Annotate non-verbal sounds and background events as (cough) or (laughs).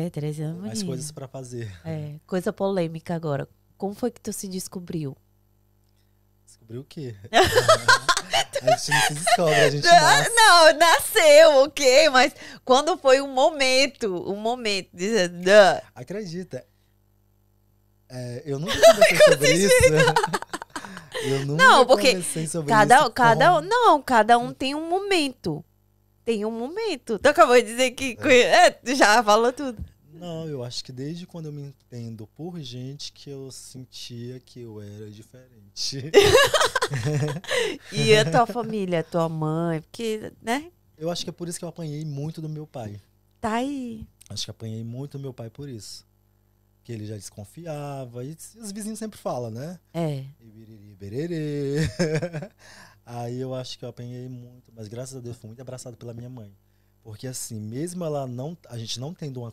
É, anos. É Mais coisas para fazer. É, coisa polêmica agora. Como foi que tu se descobriu? Descobriu o quê? (laughs) a gente não se descobre, a gente nasce. Não, nasceu, ok, mas quando foi o um momento, o um momento. Acredita, é, eu nunca conversei (laughs) sobre isso. (laughs) Eu nunca não, porque sobre cada, isso. Cada, como... Não, cada um tem um momento em um momento. Tu acabou de dizer que é. É, já falou tudo. Não, eu acho que desde quando eu me entendo por gente que eu sentia que eu era diferente. (laughs) e a tua (laughs) família, tua mãe, porque, né? Eu acho que é por isso que eu apanhei muito do meu pai. Tá aí. Acho que apanhei muito do meu pai por isso. Que ele já desconfiava. E os vizinhos sempre falam, né? É. (laughs) Aí eu acho que eu apanhei muito, mas graças a Deus fui muito abraçado pela minha mãe. Porque assim, mesmo ela não, a gente não tendo uma